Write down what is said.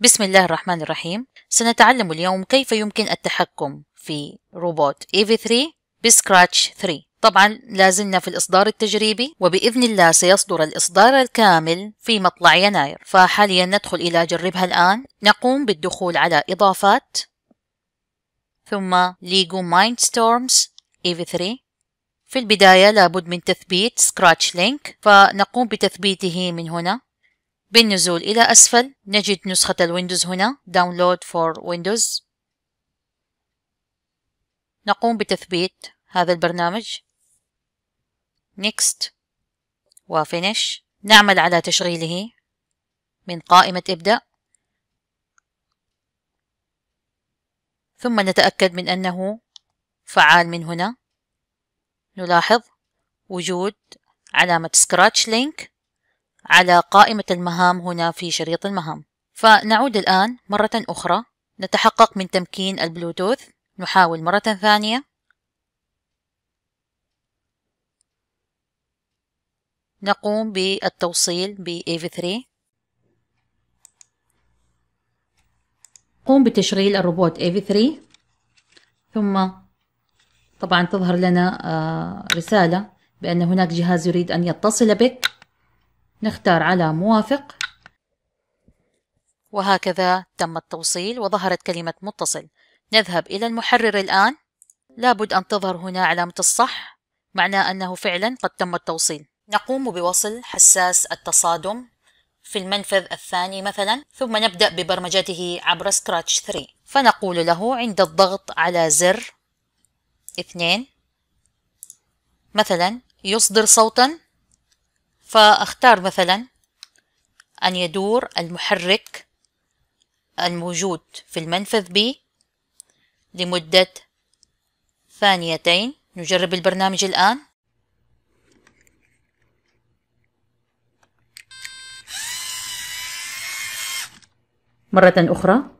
بسم الله الرحمن الرحيم سنتعلم اليوم كيف يمكن التحكم في روبوت EV3 بسكراتش 3 طبعا لازلنا في الإصدار التجريبي وبإذن الله سيصدر الإصدار الكامل في مطلع يناير فحاليا ندخل إلى جربها الآن نقوم بالدخول على إضافات ثم ليجو مايند ستورمز EV3 في البداية لابد من تثبيت سكراتش لينك فنقوم بتثبيته من هنا بالنزول إلى أسفل نجد نسخة الويندوز هنا Download for Windows نقوم بتثبيت هذا البرنامج Next و Finish نعمل على تشغيله من قائمة إبدأ ثم نتأكد من أنه فعال من هنا نلاحظ وجود علامة Scratch Link على قائمة المهام هنا في شريط المهام فنعود الآن مرة أخرى نتحقق من تمكين البلوتوث نحاول مرة ثانية نقوم بالتوصيل بـ AV3 قوم بتشغيل الروبوت AV3 ثم طبعا تظهر لنا آه، رسالة بأن هناك جهاز يريد أن يتصل بك نختار على موافق وهكذا تم التوصيل وظهرت كلمة متصل نذهب إلى المحرر الآن لابد أن تظهر هنا علامة الصح معناه أنه فعلا قد تم التوصيل نقوم بوصل حساس التصادم في المنفذ الثاني مثلا ثم نبدأ ببرمجته عبر سكراتش 3 فنقول له عند الضغط على زر اثنين مثلا يصدر صوتا فأختار مثلا أن يدور المحرك الموجود في المنفذ B لمدة ثانيتين نجرب البرنامج الآن مرة أخرى